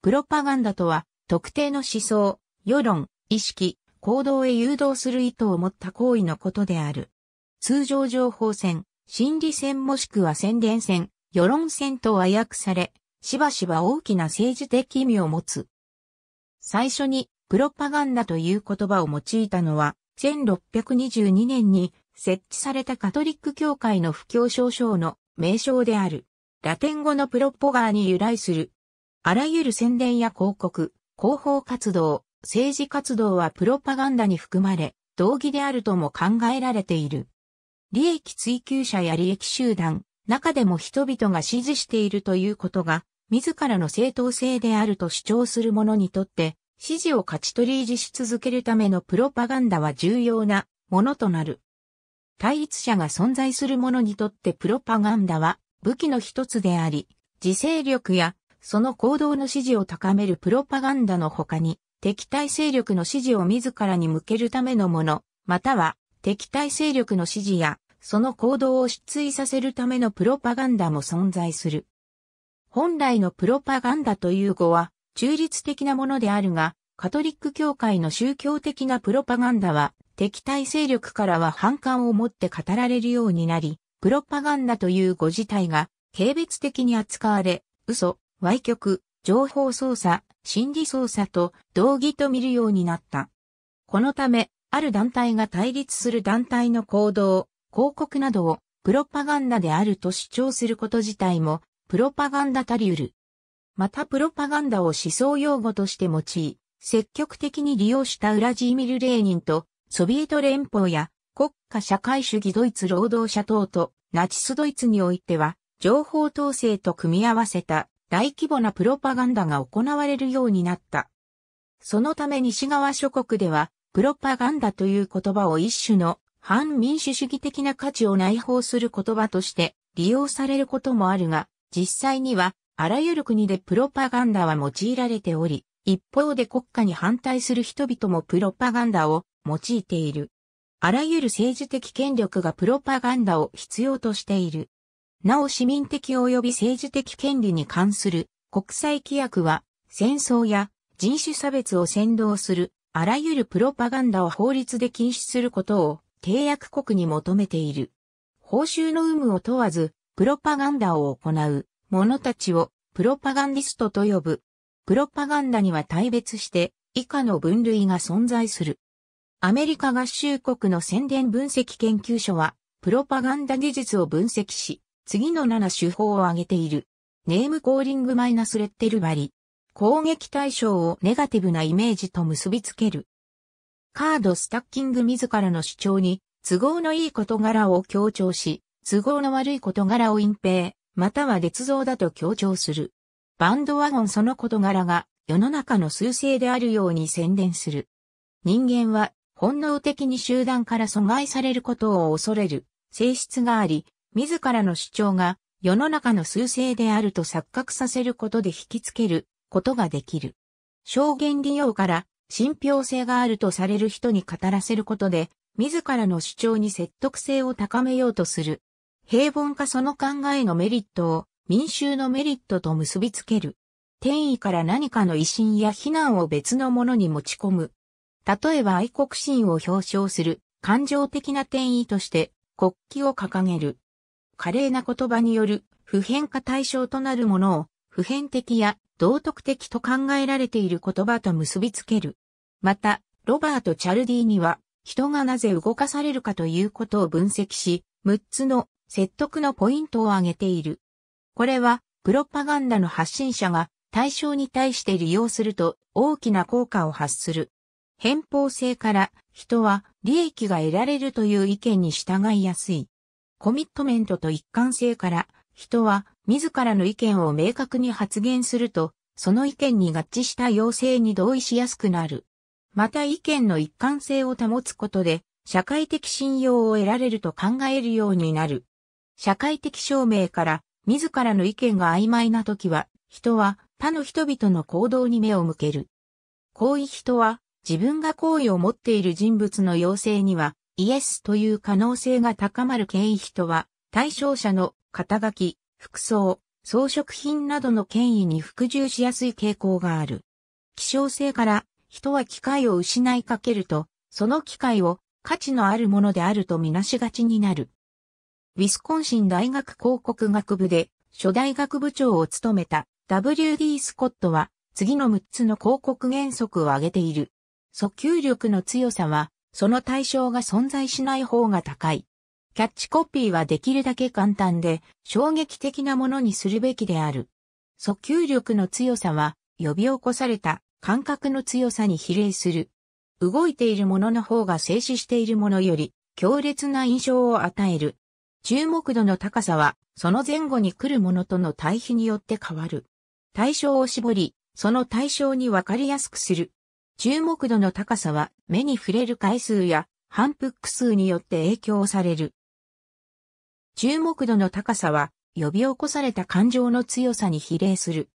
プロパガンダとは、特定の思想、世論、意識、行動へ誘導する意図を持った行為のことである。通常情報戦、心理戦もしくは宣伝戦、世論戦と和訳され、しばしば大きな政治的意味を持つ。最初に、プロパガンダという言葉を用いたのは、1622年に設置されたカトリック教会の布教少々の名称である。ラテン語のプロポガーに由来するあらゆる宣伝や広告、広報活動、政治活動はプロパガンダに含まれ、同義であるとも考えられている。利益追求者や利益集団、中でも人々が支持しているということが、自らの正当性であると主張する者にとって、支持を勝ち取り維持し続けるためのプロパガンダは重要なものとなる。対立者が存在する者にとってプロパガンダは武器の一つであり、自制力やその行動の支持を高めるプロパガンダの他に、敵対勢力の支持を自らに向けるためのもの、または敵対勢力の支持や、その行動を失墜させるためのプロパガンダも存在する。本来のプロパガンダという語は、中立的なものであるが、カトリック教会の宗教的なプロパガンダは、敵対勢力からは反感を持って語られるようになり、プロパガンダという語自体が軽蔑的に扱われ、嘘、歪曲、情報操作、心理操作と同義と見るようになった。このため、ある団体が対立する団体の行動、広告などをプロパガンダであると主張すること自体も、プロパガンダたりうる。またプロパガンダを思想用語として用い、積極的に利用したウラジーミル・レーニンと、ソビエト連邦や国家社会主義ドイツ労働者党とナチスドイツにおいては、情報統制と組み合わせた大規模なプロパガンダが行われるようになった。そのため西側諸国では、プロパガンダという言葉を一種の反民主主義的な価値を内包する言葉として利用されることもあるが、実際にはあらゆる国でプロパガンダは用いられており、一方で国家に反対する人々もプロパガンダを用いている。あらゆる政治的権力がプロパガンダを必要としている。なお市民的及び政治的権利に関する国際規約は戦争や人種差別を先導するあらゆるプロパガンダを法律で禁止することを締約国に求めている。報酬の有無を問わずプロパガンダを行う者たちをプロパガンディストと呼ぶ。プロパガンダには対別して以下の分類が存在する。アメリカ合衆国の宣伝分析研究所はプロパガンダ技術を分析し、次の7手法を挙げている。ネームコーリングマイナスレッテル割り。攻撃対象をネガティブなイメージと結びつける。カードスタッキング自らの主張に都合のいい事柄を強調し、都合の悪い事柄を隠蔽、または捏造だと強調する。バンドワゴンその事柄が世の中の趨勢であるように宣伝する。人間は本能的に集団から阻害されることを恐れる性質があり、自らの主張が世の中の数勢であると錯覚させることで引きつけることができる。証言利用から信憑性があるとされる人に語らせることで、自らの主張に説得性を高めようとする。平凡化その考えのメリットを民衆のメリットと結びつける。転移から何かの威信や非難を別のものに持ち込む。例えば愛国心を表彰する感情的な転移として国旗を掲げる。華麗な言葉による普遍化対象となるものを普遍的や道徳的と考えられている言葉と結びつける。また、ロバート・チャルディには、人がなぜ動かされるかということを分析し、6つの説得のポイントを挙げている。これは、プロパガンダの発信者が対象に対して利用すると大きな効果を発する。偏方性から人は利益が得られるという意見に従いやすい。コミットメントと一貫性から、人は自らの意見を明確に発言すると、その意見に合致した要請に同意しやすくなる。また意見の一貫性を保つことで、社会的信用を得られると考えるようになる。社会的証明から自らの意見が曖昧な時は、人は他の人々の行動に目を向ける。行為人は自分が好意を持っている人物の要請にはイエスという可能性が高まる権威人は、対象者の肩書き、服装、装飾品などの権威に服従しやすい傾向がある。希少性から人は機会を失いかけると、その機会を価値のあるものであるとみなしがちになる。ウィスコンシン大学広告学部で初代学部長を務めた W.D. スコットは次の6つの広告原則を挙げている。訴求力の強さはその対象が存在しない方が高い。キャッチコピーはできるだけ簡単で衝撃的なものにするべきである。訴求力の強さは呼び起こされた感覚の強さに比例する。動いているものの方が静止しているものより強烈な印象を与える。注目度の高さはその前後に来るものとの対比によって変わる。対象を絞り、その対象にわかりやすくする。注目度の高さは目に触れる回数や反復数によって影響される。注目度の高さは、呼び起こされた感情の強さに比例する。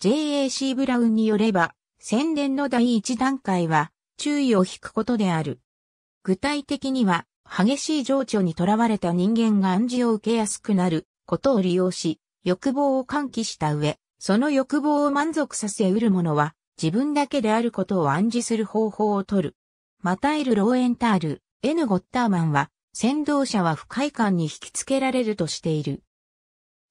JAC ブラウンによれば、宣伝の第一段階は、注意を引くことである。具体的には、激しい情緒にとらわれた人間が暗示を受けやすくなることを利用し、欲望を喚起した上、その欲望を満足させ得るものは、自分だけであることを暗示する方法をとる。マタイル・ローエンタール、N・ ゴッターマンは、先導者は不快感に引きつけられるとしている。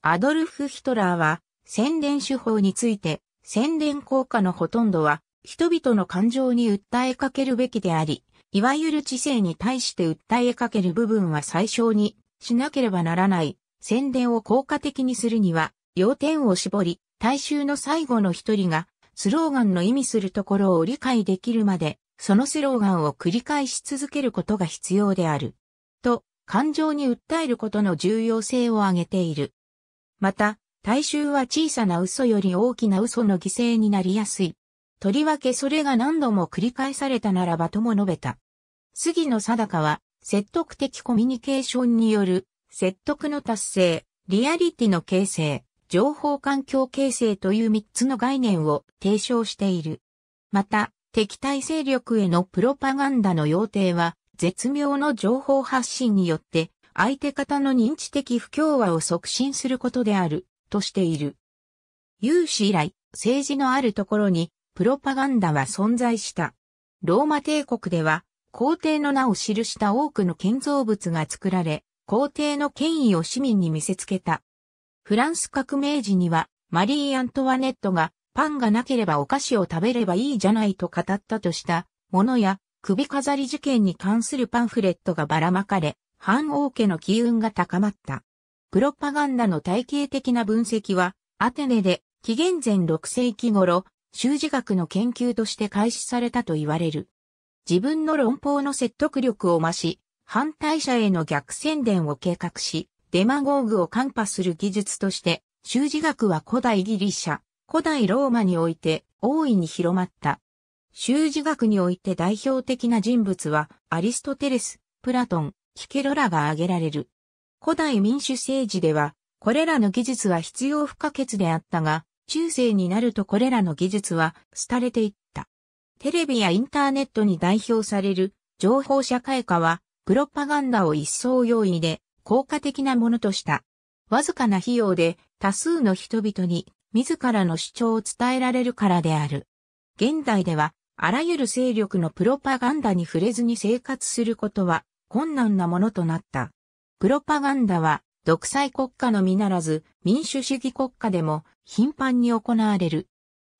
アドルフ・ヒトラーは、宣伝手法について、宣伝効果のほとんどは、人々の感情に訴えかけるべきであり、いわゆる知性に対して訴えかける部分は最小にしなければならない。宣伝を効果的にするには、要点を絞り、大衆の最後の一人が、スローガンの意味するところを理解できるまで、そのスローガンを繰り返し続けることが必要である。と、感情に訴えることの重要性を挙げている。また、大衆は小さな嘘より大きな嘘の犠牲になりやすい。とりわけそれが何度も繰り返されたならばとも述べた。杉野貞は、説得的コミュニケーションによる、説得の達成、リアリティの形成、情報環境形成という3つの概念を提唱している。また、敵対勢力へのプロパガンダの要定は、絶妙の情報発信によって、相手方の認知的不協和を促進することである、としている。有史以来、政治のあるところに、プロパガンダは存在した。ローマ帝国では、皇帝の名を記した多くの建造物が作られ、皇帝の権威を市民に見せつけた。フランス革命時には、マリー・アントワネットがパンがなければお菓子を食べればいいじゃないと語ったとしたものや、首飾り事件に関するパンフレットがばらまかれ、反王家の機運が高まった。プロパガンダの体系的な分析は、アテネで紀元前6世紀頃、修辞学の研究として開始されたと言われる。自分の論法の説得力を増し、反対者への逆宣伝を計画し、デマゴーグをカンパする技術として、修辞学は古代ギリシャ、古代ローマにおいて大いに広まった。修辞学において代表的な人物はアリストテレス、プラトン、キケロラが挙げられる。古代民主政治では、これらの技術は必要不可欠であったが、中世になるとこれらの技術は廃れていった。テレビやインターネットに代表される情報社会化は、プロパガンダを一層容易で効果的なものとした。わずかな費用で多数の人々に自らの主張を伝えられるからである。現代では、あらゆる勢力のプロパガンダに触れずに生活することは困難なものとなった。プロパガンダは、独裁国家のみならず、民主主義国家でも頻繁に行われる。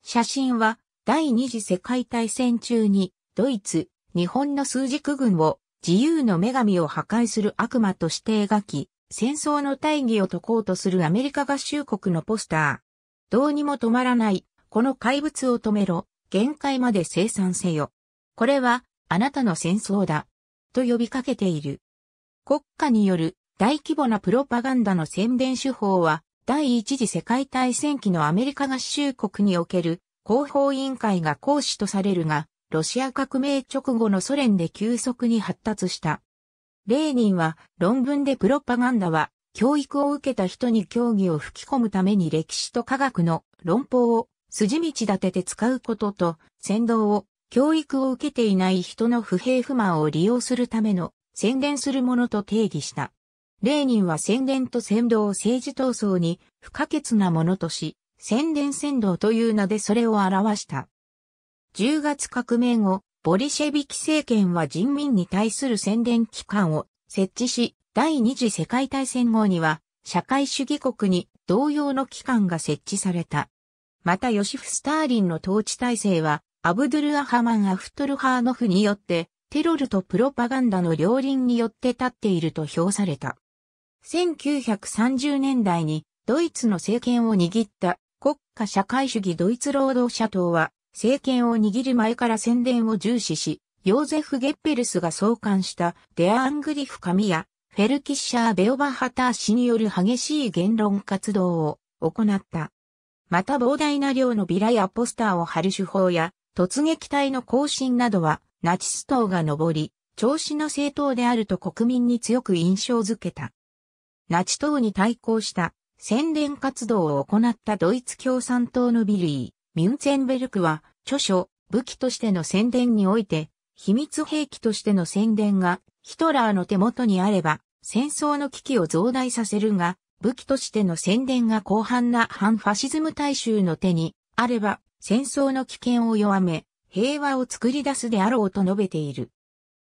写真は、第二次世界大戦中に、ドイツ、日本の数軸軍を自由の女神を破壊する悪魔として描き、戦争の大義を解こうとするアメリカ合衆国のポスター。どうにも止まらない。この怪物を止めろ。限界まで生産せよ。これは、あなたの戦争だ。と呼びかけている。国家による大規模なプロパガンダの宣伝手法は、第一次世界大戦期のアメリカ合衆国における広報委員会が講師とされるが、ロシア革命直後のソ連で急速に発達した。レーニンは論文でプロパガンダは教育を受けた人に教義を吹き込むために歴史と科学の論法を筋道立てて使うことと、先導を教育を受けていない人の不平不満を利用するための宣伝するものと定義した。レーニンは宣伝と先導を政治闘争に不可欠なものとし、宣伝先導という名でそれを表した。10月革命後、ボリシェビキ政権は人民に対する宣伝機関を設置し、第二次世界大戦後には、社会主義国に同様の機関が設置された。また、ヨシフ・スターリンの統治体制は、アブドゥル・アハマン・アフトルハーノフによって、テロルとプロパガンダの両輪によって立っていると評された。1930年代にドイツの政権を握った国家社会主義ドイツ労働者党は政権を握る前から宣伝を重視し、ヨーゼフ・ゲッペルスが創刊したデア・アングリフミヤ、フェルキッシャー・ベオバハター氏による激しい言論活動を行った。また膨大な量のビラやポスターを貼る手法や突撃隊の行進などはナチス党が上り、調子の政党であると国民に強く印象づけた。ナチ党に対抗した宣伝活動を行ったドイツ共産党のビリー・ミュンツェンベルクは著書武器としての宣伝において秘密兵器としての宣伝がヒトラーの手元にあれば戦争の危機を増大させるが、武器としての宣伝が広範な反ファシズム大衆の手にあれば、戦争の危険を弱め、平和を作り出すであろうと述べている。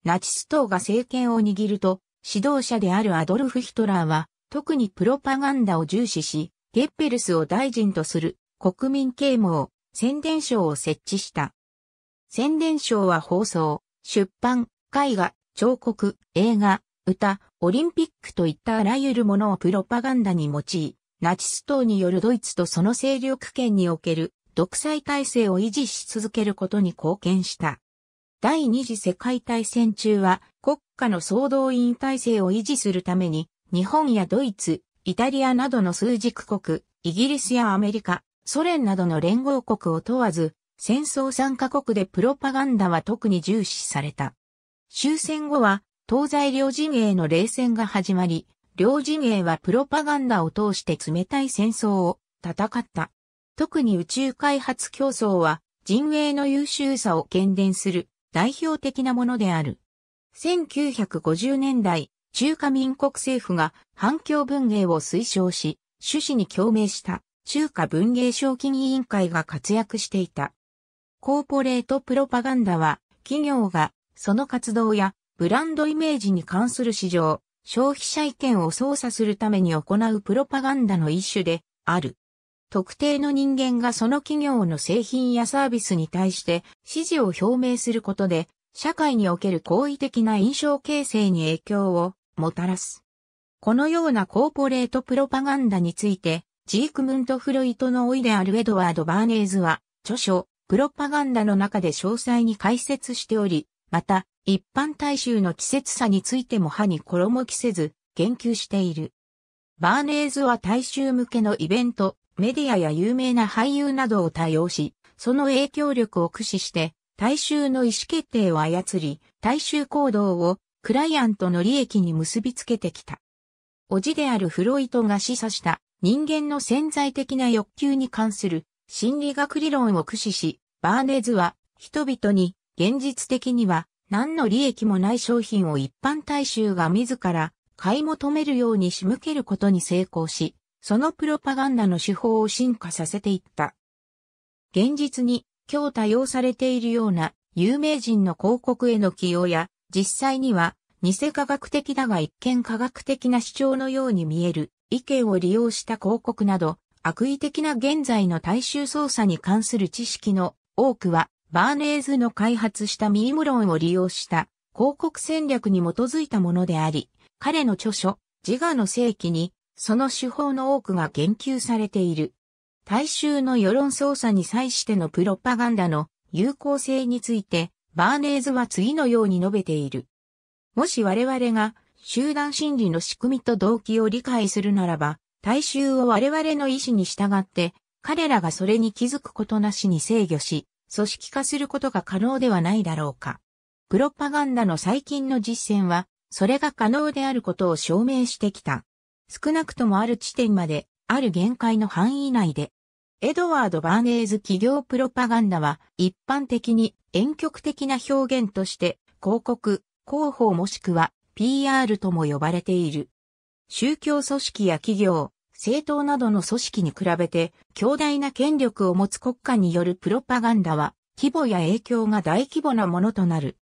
ナチス党が政権を握ると、指導者であるアドルフ・ヒトラーは、特にプロパガンダを重視し、ゲッペルスを大臣とする国民啓蒙、宣伝省を設置した。宣伝省は放送、出版、絵画、彫刻、映画、歌、オリンピックといったあらゆるものをプロパガンダに用い、ナチス等によるドイツとその勢力圏における独裁体制を維持し続けることに貢献した。第二次世界大戦中は国家の総動員体制を維持するために日本やドイツ、イタリアなどの数軸国、イギリスやアメリカ、ソ連などの連合国を問わず戦争参加国でプロパガンダは特に重視された。終戦後は東西両陣営の冷戦が始まり、両陣営はプロパガンダを通して冷たい戦争を戦った。特に宇宙開発競争は陣営の優秀さを喧伝する代表的なものである。1950年代、中華民国政府が反共文芸を推奨し、趣旨に共鳴した中華文芸賞金委員会が活躍していた。コーポレートプロパガンダは企業がその活動やブランドイメージに関する市場、消費者意見を操作するために行うプロパガンダの一種である。特定の人間がその企業の製品やサービスに対して支持を表明することで、社会における好意的な印象形成に影響をもたらす。このようなコーポレートプロパガンダについて、ジークムント・フロイトのおいであるエドワード・バーネーズは、著書、プロパガンダの中で詳細に解説しており、また、一般大衆の季節差についても歯に衣着せず、言及している。バーネーズは大衆向けのイベント、メディアや有名な俳優などを多用し、その影響力を駆使して、大衆の意思決定を操り、大衆行動をクライアントの利益に結びつけてきた。おじであるフロイトが示唆した人間の潜在的な欲求に関する心理学理論を駆使し、バーネーズは人々に現実的には何の利益もない商品を一般大衆が自ら買い求めるように仕向けることに成功し、そのプロパガンダの手法を進化させていった。現実に今日多用されているような有名人の広告への起用や、実際には偽科学的だが一見科学的な主張のように見える意見を利用した広告など、悪意的な現在の大衆操作に関する知識の多くはバーネーズの開発したミーム論を利用した広告戦略に基づいたものであり、彼の著書、自我の世紀に、その手法の多くが言及されている。大衆の世論操作に際してのプロパガンダの有効性について、バーネーズは次のように述べている。もし我々が集団心理の仕組みと動機を理解するならば、大衆を我々の意思に従って、彼らがそれに気づくことなしに制御し、組織化することが可能ではないだろうか。プロパガンダの最近の実践は、それが可能であることを証明してきた。少なくともある地点まで、ある限界の範囲内で。エドワード・バーネーズ企業プロパガンダは、一般的に遠曲的な表現として、広告、広報もしくは PR とも呼ばれている。宗教組織や企業、政党などの組織に比べて強大な権力を持つ国家によるプロパガンダは規模や影響が大規模なものとなる。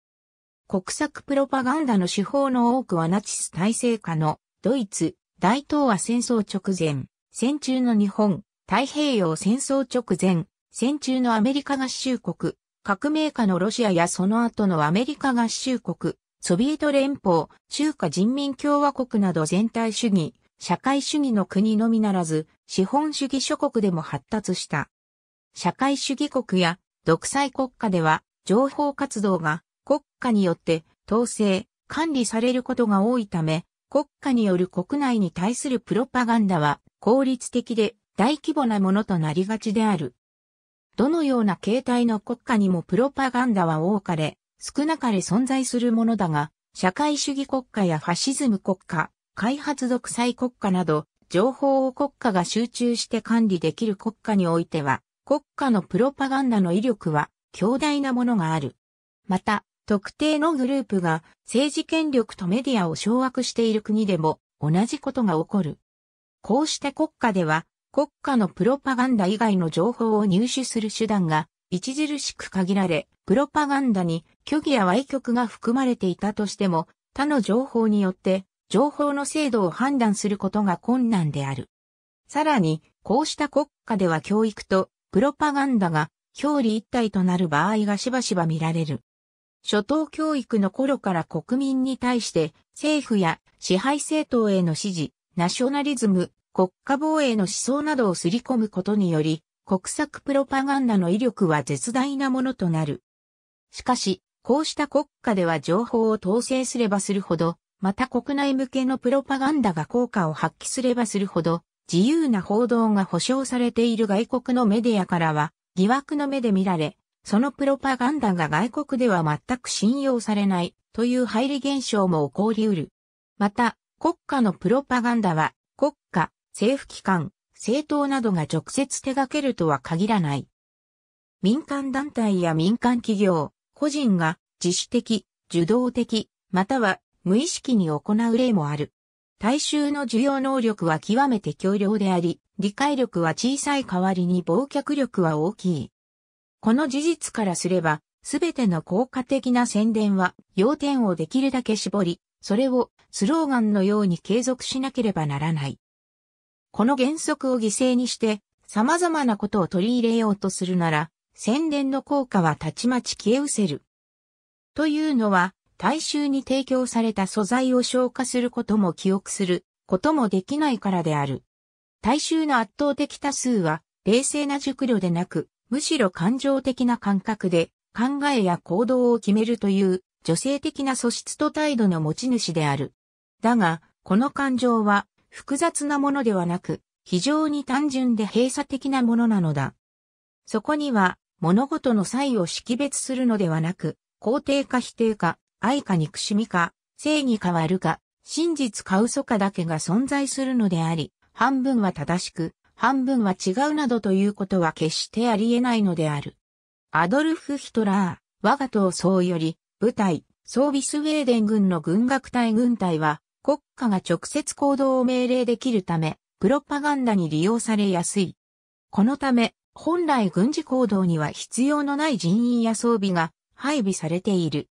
国策プロパガンダの手法の多くはナチス体制下のドイツ大東亜戦争直前、戦中の日本、太平洋戦争直前、戦中のアメリカ合衆国、革命下のロシアやその後のアメリカ合衆国、ソビエト連邦、中華人民共和国など全体主義、社会主義の国のみならず、資本主義諸国でも発達した。社会主義国や独裁国家では、情報活動が国家によって統制、管理されることが多いため、国家による国内に対するプロパガンダは効率的で大規模なものとなりがちである。どのような形態の国家にもプロパガンダは多かれ、少なかれ存在するものだが、社会主義国家やファシズム国家、開発独裁国家など、情報を国家が集中して管理できる国家においては、国家のプロパガンダの威力は強大なものがある。また、特定のグループが政治権力とメディアを掌握している国でも同じことが起こる。こうして国家では国家のプロパガンダ以外の情報を入手する手段が著しく限られ、プロパガンダに虚偽や歪曲が含まれていたとしても他の情報によって情報の精度を判断することが困難である。さらに、こうした国家では教育とプロパガンダが表裏一体となる場合がしばしば見られる。初等教育の頃から国民に対して政府や支配政党への支持、ナショナリズム、国家防衛の思想などをすり込むことにより、国策プロパガンダの威力は絶大なものとなる。しかし、こうした国家では情報を統制すればするほど、また国内向けのプロパガンダが効果を発揮すればするほど、自由な報道が保障されている外国のメディアからは、疑惑の目で見られ、そのプロパガンダが外国では全く信用されないという入り現象も起こり得る。また、国家のプロパガンダは、国家、政府機関、政党などが直接手掛けるとは限らない。民間団体や民間企業、個人が自主的、受動的、または無意識に行う例もある。大衆の需要能力は極めて強量であり、理解力は小さい代わりに忘却力は大きい。この事実からすれば、すべての効果的な宣伝は、要点をできるだけ絞り、それをスローガンのように継続しなければならない。この原則を犠牲にして、様々なことを取り入れようとするなら、宣伝の効果はたちまち消え失せる。というのは、大衆に提供された素材を消化することも記憶することもできないからである。大衆の圧倒的多数は冷静な熟慮でなく、むしろ感情的な感覚で考えや行動を決めるという女性的な素質と態度の持ち主である。だが、この感情は複雑なものではなく、非常に単純で閉鎖的なものなのだ。そこには、物事の際を識別するのではなく、肯定か否定か、愛か憎しみか、正義か悪か、真実か嘘かだけが存在するのであり、半分は正しく、半分は違うなどということは決してありえないのである。アドルフ・ヒトラー、我が党総より、部隊、装備スウェーデン軍の軍学隊軍隊は、国家が直接行動を命令できるため、プロパガンダに利用されやすい。このため、本来軍事行動には必要のない人員や装備が配備されている。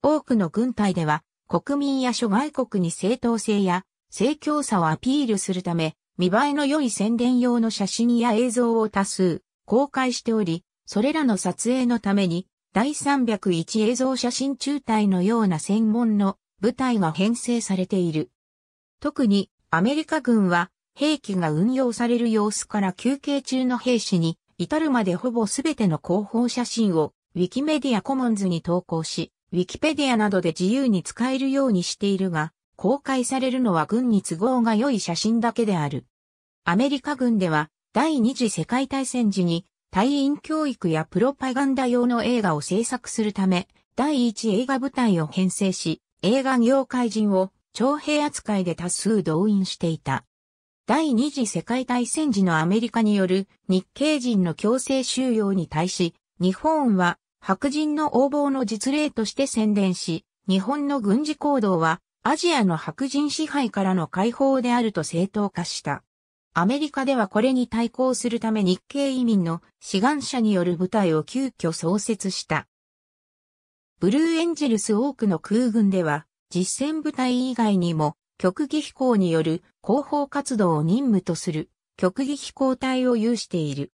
多くの軍隊では、国民や諸外国に正当性や正教さをアピールするため、見栄えの良い宣伝用の写真や映像を多数公開しており、それらの撮影のために、第301映像写真中隊のような専門の部隊が編成されている。特にアメリカ軍は兵器が運用される様子から休憩中の兵士に至るまでほぼすべての広報写真をウィキメディアコモンズに投稿し、ウィキペディアなどで自由に使えるようにしているが、公開されるのは軍に都合が良い写真だけである。アメリカ軍では第二次世界大戦時に隊員教育やプロパガンダ用の映画を制作するため、第一映画部隊を編成し、映画業界人を徴兵扱いで多数動員していた。第二次世界大戦時のアメリカによる日系人の強制収容に対し、日本は白人の横暴の実例として宣伝し、日本の軍事行動はアジアの白人支配からの解放であると正当化した。アメリカではこれに対抗するため日系移民の志願者による部隊を急遽創設した。ブルーエンジェルス多くの空軍では実戦部隊以外にも極技飛行による広報活動を任務とする極技飛行隊を有している。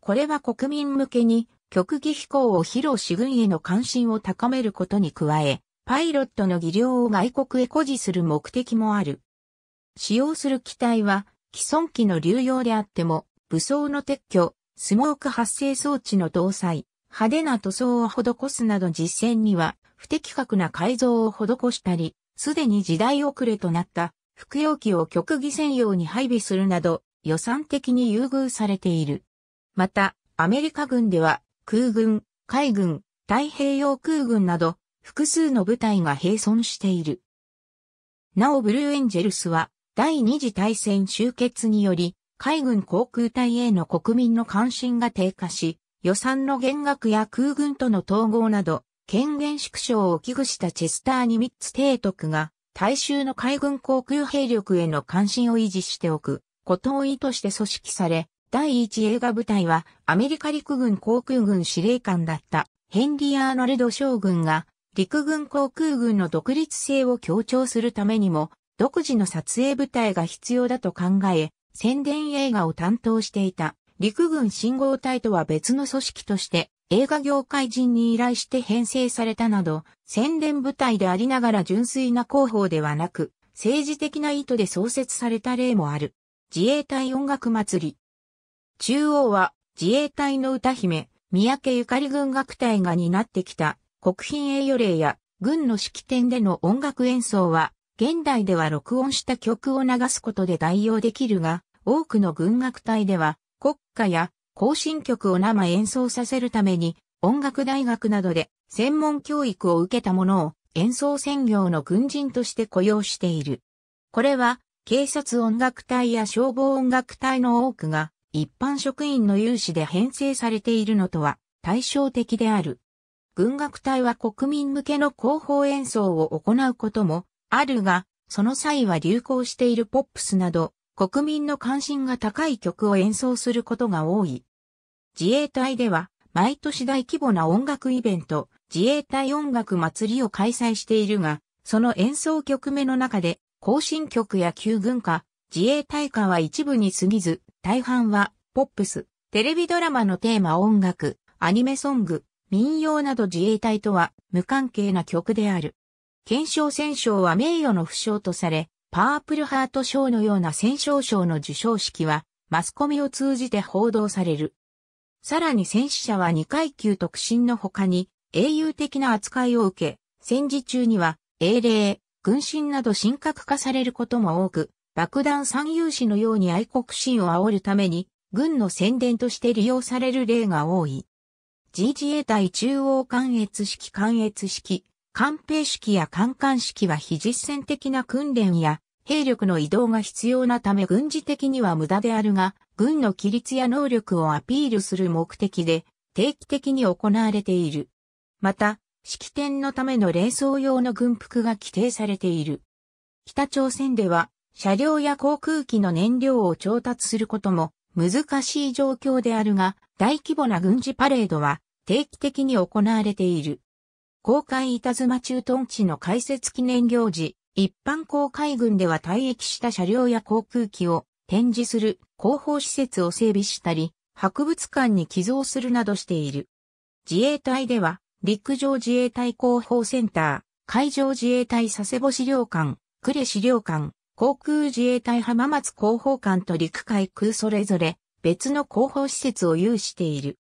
これは国民向けに極技飛行を披露し軍への関心を高めることに加え、パイロットの技量を外国へ誇示する目的もある。使用する機体は、既存機の流用であっても、武装の撤去、スモーク発生装置の搭載、派手な塗装を施すなど実践には不適格な改造を施したり、すでに時代遅れとなった服用機を極技専用に配備するなど予算的に優遇されている。また、アメリカ軍では空軍、海軍、太平洋空軍など複数の部隊が並存している。なおブルーエンジェルスは第二次大戦終結により海軍航空隊への国民の関心が低下し予算の減額や空軍との統合など権限縮小を危惧したチェスターニミッツ提督が大衆の海軍航空兵力への関心を維持しておくことを意図して組織され第1映画部隊はアメリカ陸軍航空軍司令官だったヘンリー・アーノルド将軍が陸軍航空軍の独立性を強調するためにも独自の撮影部隊が必要だと考え宣伝映画を担当していた陸軍信号隊とは別の組織として映画業界人に依頼して編成されたなど、宣伝部隊でありながら純粋な広報ではなく、政治的な意図で創設された例もある。自衛隊音楽祭り、中央は自衛隊の歌姫、三宅ゆかり軍楽隊が担ってきた国賓栄誉礼や軍の式典での音楽演奏は、現代では録音した曲を流すことで代用できるが、多くの軍楽隊では国歌や行進曲を生演奏させるために音楽大学などで専門教育を受けたものを演奏専業の軍人として雇用している。これは警察音楽隊や消防音楽隊の多くが一般職員の有志で編成されているのとは対照的である。軍楽隊は国民向けの広報演奏を行うこともあるが、その際は流行しているポップスなど、国民の関心が高い曲を演奏することが多い。自衛隊では、毎年大規模な音楽イベント、自衛隊音楽祭りを開催しているが、その演奏曲目の中で、行進曲や旧軍歌、自衛隊歌は一部に過ぎず、大半は、ポップス、テレビドラマのテーマ音楽、アニメソング、民謡など自衛隊とは無関係な曲である。検証戦賞は名誉の負傷とされ、パープルハート賞のような戦勝賞の受賞式は、マスコミを通じて報道される。さらに戦死者は2階級特進の他に、英雄的な扱いを受け、戦時中には、英霊、軍神など神格化されることも多く、爆弾産有士のように愛国心を煽るために、軍の宣伝として利用される例が多い。自 g 衛隊中央関越式関越式、官兵式や官官式は非実践的な訓練や兵力の移動が必要なため軍事的には無駄であるが、軍の規律や能力をアピールする目的で定期的に行われている。また、式典のための礼装用の軍服が規定されている。北朝鮮では車両や航空機の燃料を調達することも難しい状況であるが、大規模な軍事パレードは定期的に行われている。公開板妻駐屯地の開設記念行事、一般公開軍では退役した車両や航空機を展示する広報施設を整備したり、博物館に寄贈するなどしている。自衛隊では、陸上自衛隊広報センター、海上自衛隊佐世保資料館、呉資料館、航空自衛隊浜松広報館と陸海空それぞれ別の広報施設を有している。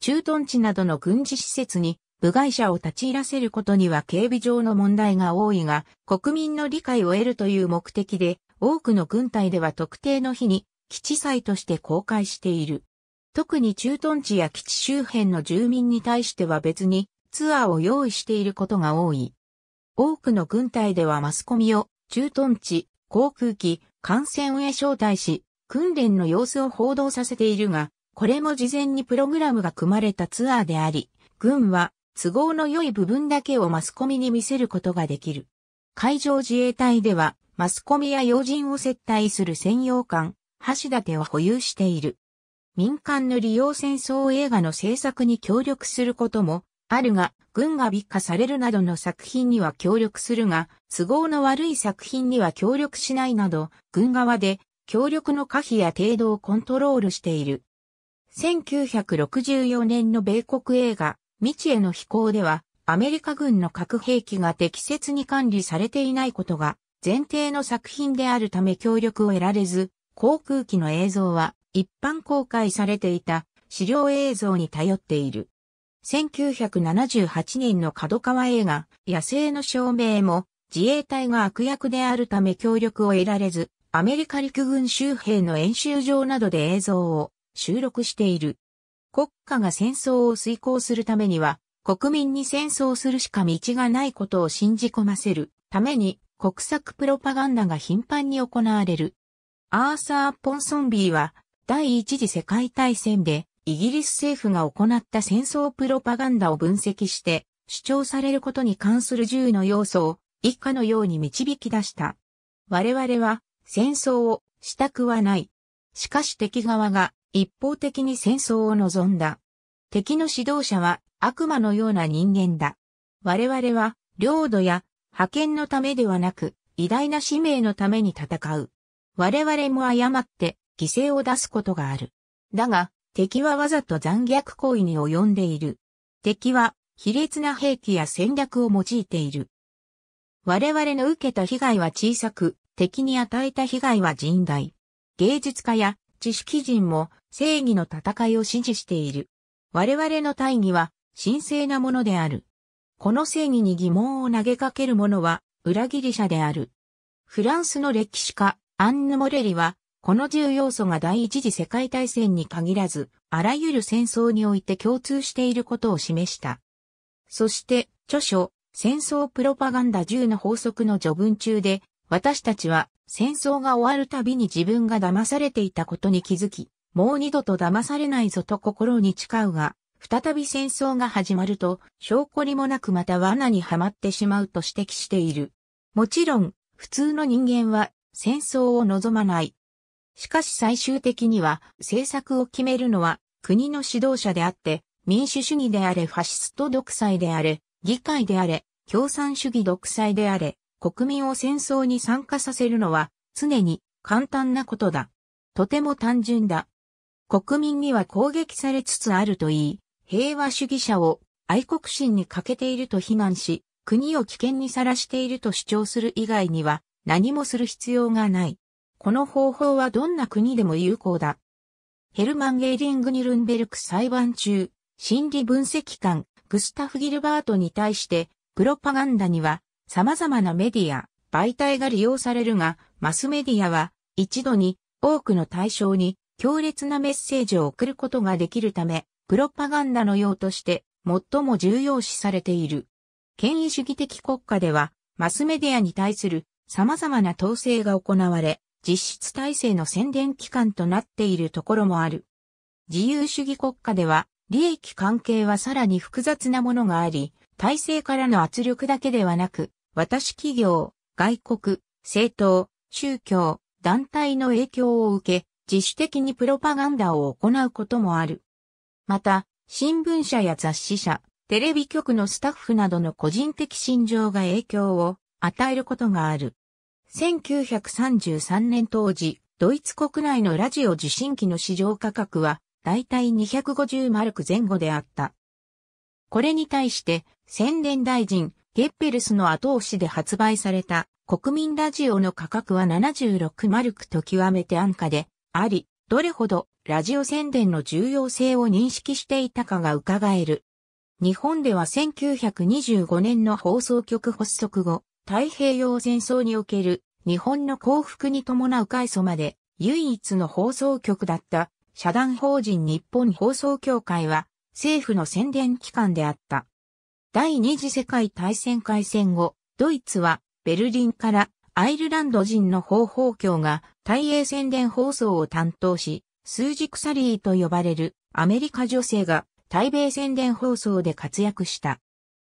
駐屯地などの軍事施設に部外者を立ち入らせることには警備上の問題が多いが、国民の理解を得るという目的で、多くの軍隊では特定の日に基地祭として公開している。特に駐屯地や基地周辺の住民に対しては別にツアーを用意していることが多い。多くの軍隊ではマスコミを駐屯地、航空機、艦船へ招待し、訓練の様子を報道させているが、これも事前にプログラムが組まれたツアーであり、軍は都合の良い部分だけをマスコミに見せることができる。海上自衛隊では、マスコミや要人を接待する専用艦、橋立を保有している。民間の利用戦争映画の制作に協力することもあるが、軍が美化されるなどの作品には協力するが、都合の悪い作品には協力しないなど、軍側で協力の可否や程度をコントロールしている。1964年の米国映画、未知への飛行では、アメリカ軍の核兵器が適切に管理されていないことが前提の作品であるため協力を得られず、航空機の映像は一般公開されていた資料映像に頼っている。1978年の角川映画、野生の証明も、自衛隊が悪役であるため協力を得られず、アメリカ陸軍周兵の演習場などで映像を収録している。国家が戦争を遂行するためには、国民に戦争するしか道がないことを信じ込ませるために、国策プロパガンダが頻繁に行われる。アーサー・ポンソンビーは、第一次世界大戦で、イギリス政府が行った戦争プロパガンダを分析して主張されることに関する10の要素を以下のように導き出した。我々は戦争をしたくはない。しかし敵側が一方的に戦争を望んだ。敵の指導者は悪魔のような人間だ。我々は領土や派遣のためではなく偉大な使命のために戦う。我々も誤って犠牲を出すことがある。だが敵はわざと残虐行為に及んでいる。敵は、卑劣な兵器や戦略を用いている。我々の受けた被害は小さく、敵に与えた被害は甚大。芸術家や知識人も正義の戦いを支持している。我々の大義は神聖なものである。この正義に疑問を投げかける者は裏切り者である。フランスの歴史家、アンヌ・モレリは、この重要素が第一次世界大戦に限らず、あらゆる戦争において共通していることを示した。そして、著書、戦争プロパガンダ10の法則の序文中で、私たちは戦争が終わるたびに自分が騙されていたことに気づき、もう二度と騙されないぞと心に誓うが、再び戦争が始まると、証拠にもなくまた罠にはまってしまうと指摘している。もちろん、普通の人間は戦争を望まない。しかし最終的には政策を決めるのは国の指導者であって、民主主義であれファシスト独裁であれ、議会であれ、共産主義独裁であれ、国民を戦争に参加させるのは常に簡単なことだ。とても単純だ。国民には攻撃されつつあるといい、平和主義者を愛国心に欠けていると非難し、国を危険にさらしていると主張する以外には何もする必要がない。この方法はどんな国でも有効だ。ヘルマン・ゲーリング・ニルンベルク裁判中、心理分析官、グスタフ・ギルバートに対して、プロパガンダには様々なメディア、媒体が利用されるが、マスメディアは一度に多くの対象に強烈なメッセージを送ることができるため、プロパガンダの用として最も重要視されている。権威主義的国家では、マスメディアに対する様々な統制が行われ、実質体制の宣伝機関となっているところもある。自由主義国家では、利益関係はさらに複雑なものがあり、体制からの圧力だけではなく、私企業、外国、政党、宗教、団体の影響を受け、自主的にプロパガンダを行うこともある。また、新聞社や雑誌社、テレビ局のスタッフなどの個人的心情が影響を与えることがある。1933年当時、ドイツ国内のラジオ受信機の市場価格は、だいたい250マルク前後であった。これに対して、宣伝大臣、ゲッペルスの後押しで発売された国民ラジオの価格は76マルクと極めて安価であり、どれほどラジオ宣伝の重要性を認識していたかが伺える。日本では1925年の放送局発足後、太平洋戦争における日本の降伏に伴う開祖まで唯一の放送局だった社団法人日本放送協会は政府の宣伝機関であった。第二次世界大戦開戦後、ドイツはベルリンからアイルランド人の方法協が太英宣伝放送を担当し、数軸サリーと呼ばれるアメリカ女性が対米宣伝放送で活躍した。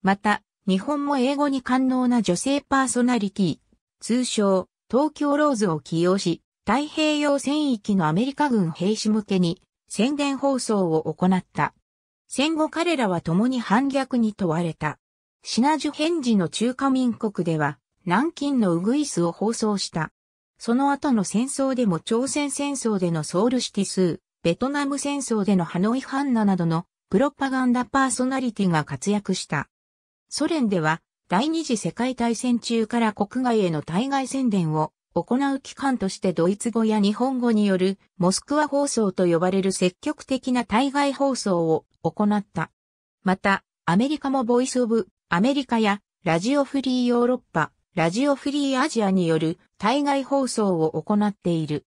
また、日本も英語に官能な女性パーソナリティ、通称、東京ローズを起用し、太平洋戦域のアメリカ軍兵士向けに宣伝放送を行った。戦後彼らは共に反逆に問われた。シナジュ返事の中華民国では、南京のウグイスを放送した。その後の戦争でも朝鮮戦争でのソウルシティ数、ベトナム戦争でのハノイハンナなどのプロパガンダパーソナリティが活躍した。ソ連では第二次世界大戦中から国外への対外宣伝を行う機関としてドイツ語や日本語によるモスクワ放送と呼ばれる積極的な対外放送を行った。また、アメリカもボイスオブアメリカやラジオフリーヨーロッパ、ラジオフリーアジアによる対外放送を行っている。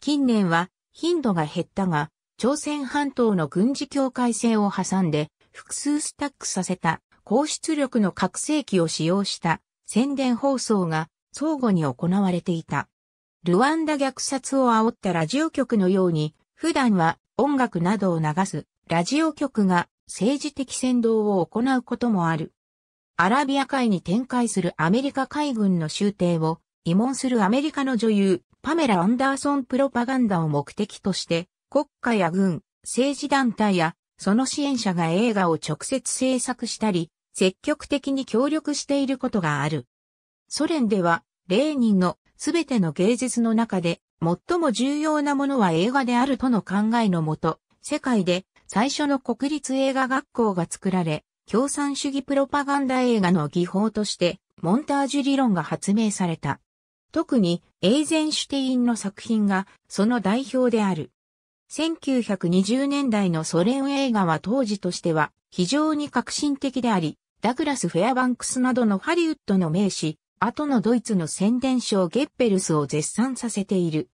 近年は頻度が減ったが、朝鮮半島の軍事境界線を挟んで複数スタックさせた高出力の拡声器を使用した宣伝放送が相互に行われていた。ルワンダ虐殺を煽ったラジオ局のように、普段は音楽などを流すラジオ局が政治的扇動を行うこともある。アラビア海に展開するアメリカ海軍の終艇を疑問するアメリカの女優、パメラ・アンダーソンプロパガンダを目的として、国家や軍、政治団体や、その支援者が映画を直接制作したり、積極的に協力していることがある。ソ連では、レーニンのすべての芸術の中で最も重要なものは映画であるとの考えのもと、世界で最初の国立映画学校が作られ、共産主義プロパガンダ映画の技法として、モンタージュ理論が発明された。特に、エーゼンシュテインの作品が、その代表である。1920年代のソ連映画は当時としては、非常に革新的であり、ダグラス・フェアバンクスなどのハリウッドの名士、後のドイツの宣伝賞ゲッペルスを絶賛させている。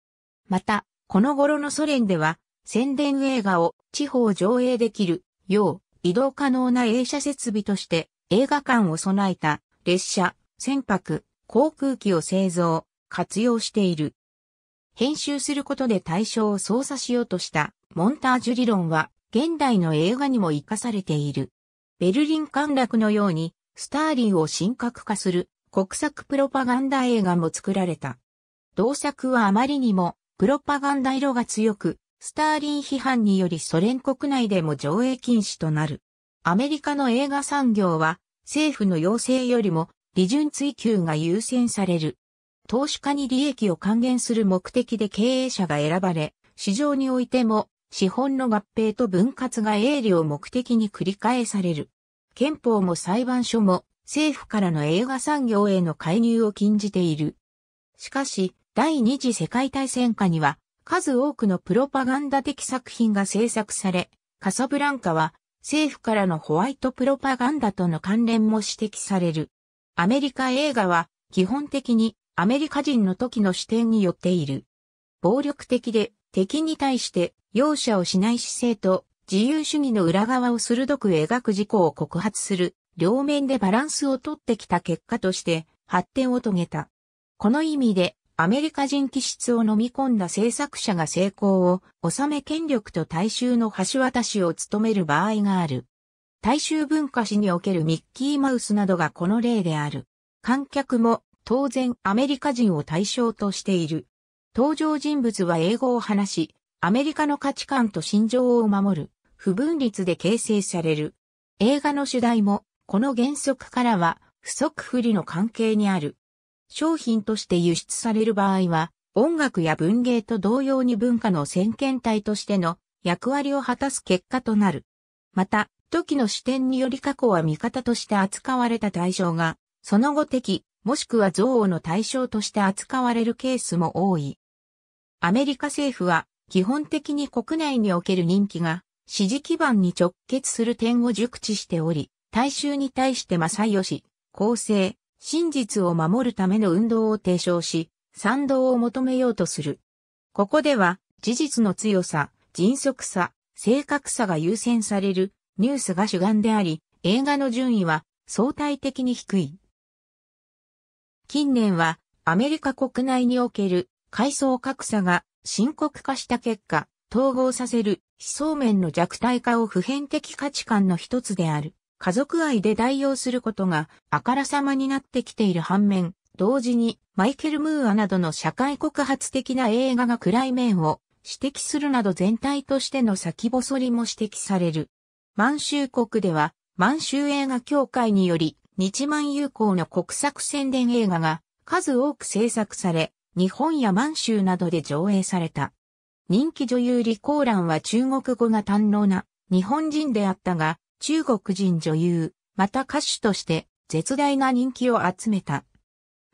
また、この頃のソ連では、宣伝映画を地方上映できるよう移動可能な映写設備として映画館を備えた列車、船舶、航空機を製造、活用している。編集することで対象を操作しようとしたモンタージュ理論は現代の映画にも活かされている。ベルリン陥落のように、スターリンを神格化する国策プロパガンダ映画も作られた。同作はあまりにもプロパガンダ色が強く、スターリン批判によりソ連国内でも上映禁止となる。アメリカの映画産業は政府の要請よりも利潤追求が優先される。投資家に利益を還元する目的で経営者が選ばれ、市場においても資本の合併と分割が営利を目的に繰り返される。憲法も裁判所も政府からの映画産業への介入を禁じている。しかし、第二次世界大戦下には数多くのプロパガンダ的作品が制作され、カサブランカは政府からのホワイトプロパガンダとの関連も指摘される。アメリカ映画は基本的にアメリカ人の時の視点によっている。暴力的で敵に対して容赦をしない姿勢と自由主義の裏側を鋭く描く事故を告発する、両面でバランスをとってきた結果として発展を遂げた。この意味で、アメリカ人気質を飲み込んだ制作者が成功を、収め権力と大衆の橋渡しを務める場合がある。大衆文化史におけるミッキーマウスなどがこの例である。観客も当然アメリカ人を対象としている。登場人物は英語を話し、アメリカの価値観と心情を守る、不分立で形成される。映画の主題も、この原則からは、不足不利の関係にある。商品として輸出される場合は、音楽や文芸と同様に文化の先見体としての役割を果たす結果となる。また、時の視点により過去は味方として扱われた対象が、その後敵、もしくは憎悪の対象として扱われるケースも多い。アメリカ政府は基本的に国内における人気が、支持基盤に直結する点を熟知しており、大衆に対して正義、公正、真実を守るための運動を提唱し、賛同を求めようとする。ここでは、事実の強さ、迅速さ、正確さが優先されるニュースが主眼であり、映画の順位は相対的に低い。近年はアメリカ国内における階層格差が深刻化した結果、統合させる思想面の弱体化を普遍的価値観の一つである。家族愛で代用することがあからさまになってきている反面、同時にマイケル・ムーアなどの社会告発的な映画が暗い面を指摘するなど全体としての先細りも指摘される。満州国では満州映画協会により日満友好の国策宣伝映画が数多く制作され、日本や満州などで上映された。人気女優李ラ蘭は中国語が堪能な日本人であったが、中国人女優、また歌手として絶大な人気を集めた。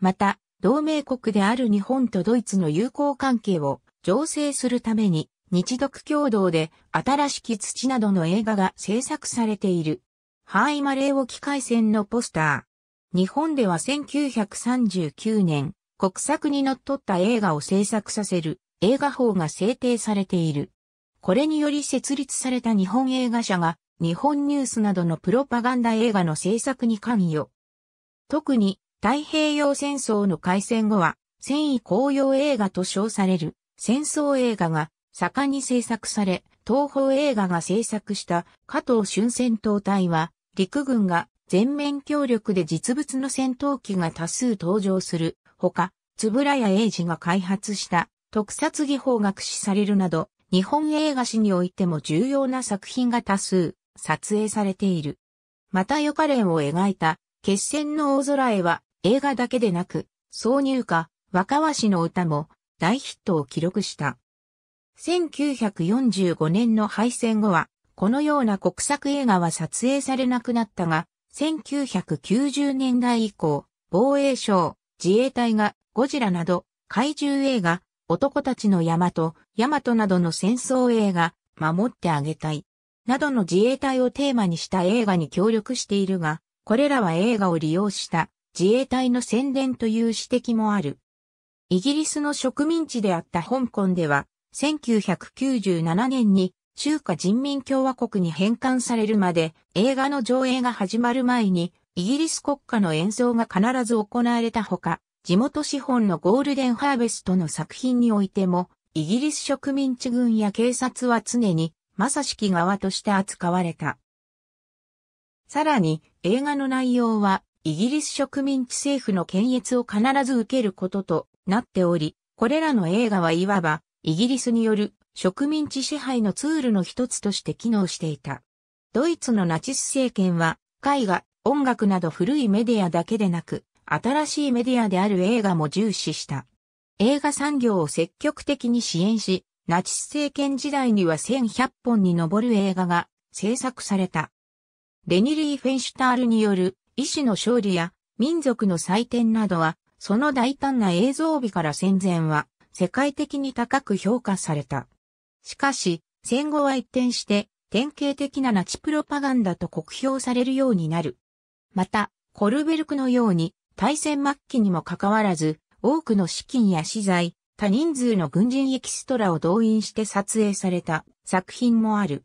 また、同盟国である日本とドイツの友好関係を醸成するために、日独共同で新しき土などの映画が制作されている。ハーイマレー沖海戦のポスター。日本では1939年、国策に則っった映画を制作させる映画法が制定されている。これにより設立された日本映画社が日本ニュースなどのプロパガンダ映画の制作に関与。特に太平洋戦争の開戦後は戦意高揚映画と称される戦争映画が盛んに制作され、東方映画が制作した加藤春戦闘隊は陸軍が全面協力で実物の戦闘機が多数登場するほか、つぶらや英二が開発した特撮技法が駆使されるなど、日本映画史においても重要な作品が多数撮影されている。またヨカレンを描いた決戦の大空へは映画だけでなく、挿入歌、若鷲の歌も大ヒットを記録した。1945年の敗戦後は、このような国策映画は撮影されなくなったが、1990年代以降、防衛省、自衛隊がゴジラなど怪獣映画、男たちの山と山となどの戦争映画、守ってあげたい、などの自衛隊をテーマにした映画に協力しているが、これらは映画を利用した自衛隊の宣伝という指摘もある。イギリスの植民地であった香港では、1997年に中華人民共和国に返還されるまで映画の上映が始まる前にイギリス国歌の演奏が必ず行われたほか、地元資本のゴールデンハーベストの作品においても、イギリス植民地軍や警察は常に、まさしき側として扱われた。さらに、映画の内容は、イギリス植民地政府の検閲を必ず受けることとなっており、これらの映画はいわば、イギリスによる植民地支配のツールの一つとして機能していた。ドイツのナチス政権は、絵画、音楽など古いメディアだけでなく、新しいメディアである映画も重視した。映画産業を積極的に支援し、ナチス政権時代には1100本に上る映画が制作された。レニリー・フェンシュタールによる医師の勝利や民族の祭典などは、その大胆な映像美から戦前は世界的に高く評価された。しかし、戦後は一転して典型的なナチプロパガンダと酷評されるようになる。また、コルベルクのように、大戦末期にもかかわらず、多くの資金や資材、多人数の軍人エキストラを動員して撮影された作品もある。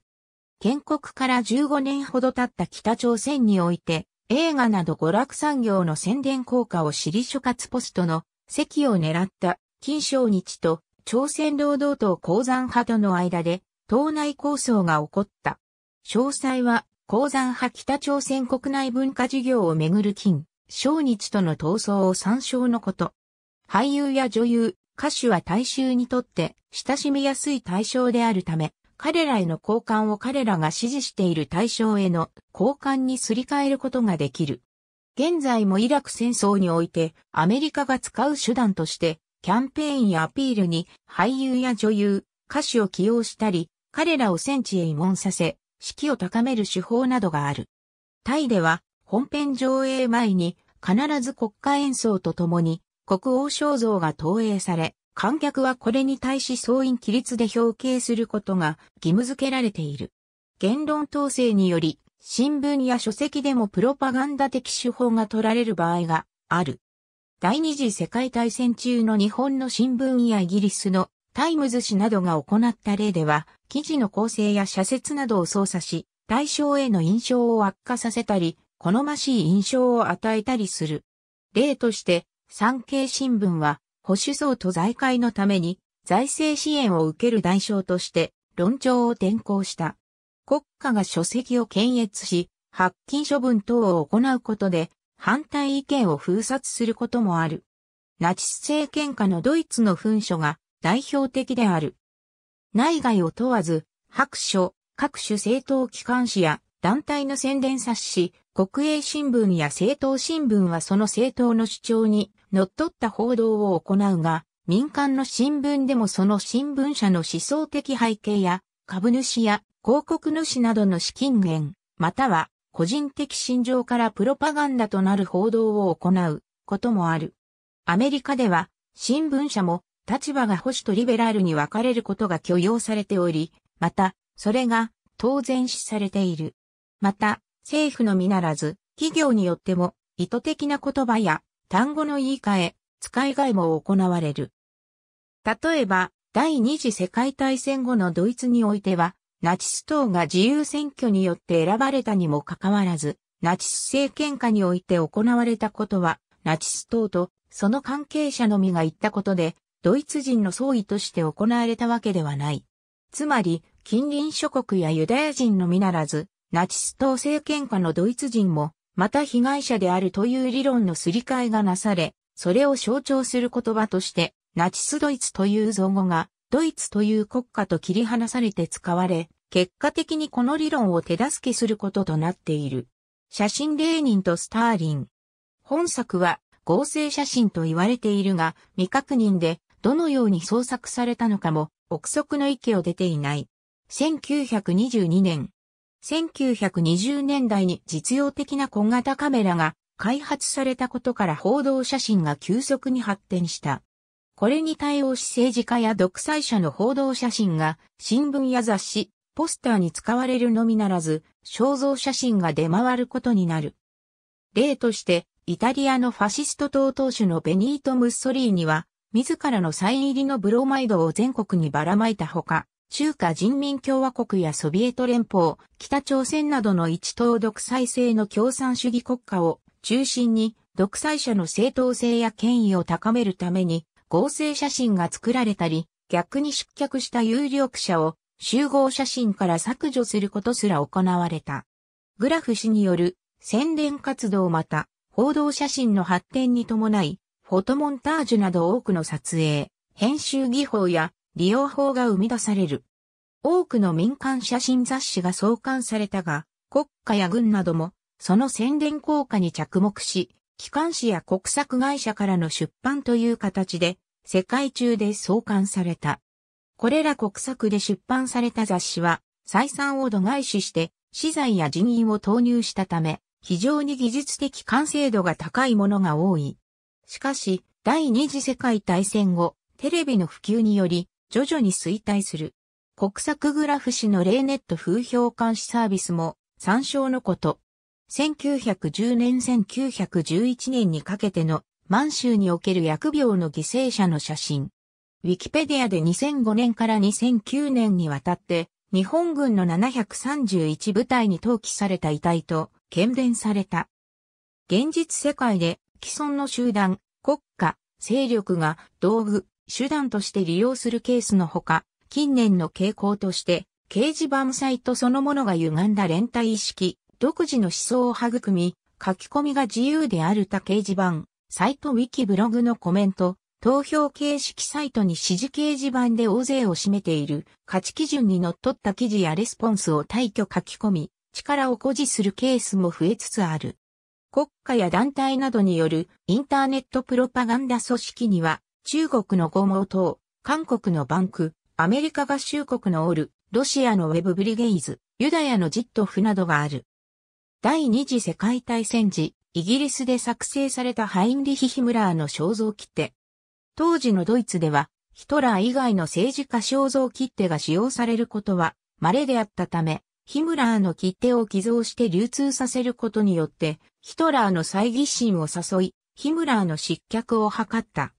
建国から15年ほど経った北朝鮮において、映画など娯楽産業の宣伝効果を知り諸葛ポストの席を狙った金正日と朝鮮労働党鉱山派との間で党内抗争が起こった。詳細は鉱山派北朝鮮国内文化事業をめぐる金、小日との闘争を参照のこと。俳優や女優、歌手は大衆にとって親しみやすい対象であるため、彼らへの交換を彼らが支持している対象への交換にすり替えることができる。現在もイラク戦争においてアメリカが使う手段としてキャンペーンやアピールに俳優や女優、歌手を起用したり、彼らを戦地へ移問させ、士気を高める手法などがある。タイでは、本編上映前に、必ず国家演奏とともに、国王肖像が投影され、観客はこれに対し総員規律で表敬することが義務付けられている。言論統制により、新聞や書籍でもプロパガンダ的手法が取られる場合がある。第二次世界大戦中の日本の新聞やイギリスのタイムズ氏などが行った例では、記事の構成や社説などを操作し、対象への印象を悪化させたり、好ましい印象を与えたりする。例として、産経新聞は、保守層と財界のために、財政支援を受ける代償として、論調を転向した。国家が書籍を検閲し、発禁処分等を行うことで、反対意見を封殺することもある。ナチス政権下のドイツの紛書が代表的である。内外を問わず、白書、各種政党機関紙や団体の宣伝冊子、国営新聞や政党新聞はその政党の主張に則った報道を行うが、民間の新聞でもその新聞社の思想的背景や株主や広告主などの資金源、または個人的信条からプロパガンダとなる報道を行うこともある。アメリカでは新聞社も立場が保守とリベラルに分かれることが許容されており、また、それが当然視されている。また、政府のみならず、企業によっても意図的な言葉や単語の言い換え、使い替えも行われる。例えば、第二次世界大戦後のドイツにおいては、ナチス党が自由選挙によって選ばれたにもかかわらず、ナチス政権下において行われたことは、ナチス党とその関係者のみが言ったことで、ドイツ人の総意として行われたわけではない。つまり、近隣諸国やユダヤ人のみならず、ナチス党政権下のドイツ人も、また被害者であるという理論のすり替えがなされ、それを象徴する言葉として、ナチスドイツという造語が、ドイツという国家と切り離されて使われ、結果的にこの理論を手助けすることとなっている。写真レーニンとスターリン。本作は合成写真と言われているが、未確認でどのように創作されたのかも、憶測の域を出ていない。1922年。1920年代に実用的な小型カメラが開発されたことから報道写真が急速に発展した。これに対応し政治家や独裁者の報道写真が新聞や雑誌、ポスターに使われるのみならず、肖像写真が出回ることになる。例として、イタリアのファシスト党党首のベニート・ムッソリーニは、自らのサイン入りのブロマイドを全国にばらまいたほか、中華人民共和国やソビエト連邦、北朝鮮などの一党独裁制の共産主義国家を中心に独裁者の正当性や権威を高めるために合成写真が作られたり、逆に失脚した有力者を集合写真から削除することすら行われた。グラフ氏による宣伝活動また報道写真の発展に伴いフォトモンタージュなど多くの撮影、編集技法や利用法が生み出される。多くの民間写真雑誌が創刊されたが、国家や軍なども、その宣伝効果に着目し、機関誌や国策会社からの出版という形で、世界中で創刊された。これら国策で出版された雑誌は、採算を度外視して、資材や人員を投入したため、非常に技術的完成度が高いものが多い。しかし、第二次世界大戦後、テレビの普及により、徐々に衰退する。国策グラフ紙のレーネット風評監視サービスも、参照のこと。1910年1911年にかけての満州における薬病の犠牲者の写真。ウィキペディアで2005年から2009年にわたって、日本軍の731部隊に投棄された遺体と、検伝された。現実世界で既存の集団、国家、勢力が道具、手段として利用するケースのほか、近年の傾向として、掲示板サイトそのものが歪んだ連帯意識、独自の思想を育み、書き込みが自由である他掲示板、サイトウィキブログのコメント、投票形式サイトに指示掲示板で大勢を占めている価値基準にのっとった記事やレスポンスを退去書き込み、力を誇示するケースも増えつつある。国家や団体などによるインターネットプロパガンダ組織には、中国のゴモ等、韓国のバンク、アメリカ合衆国のオル、ロシアのウェブブリゲイズ、ユダヤのジットフなどがある。第二次世界大戦時、イギリスで作成されたハインリヒ・ヒムラーの肖像切手。当時のドイツでは、ヒトラー以外の政治家肖像切手が使用されることは稀であったため、ヒムラーの切手を寄贈して流通させることによって、ヒトラーの猜疑心を誘い、ヒムラーの失脚を図った。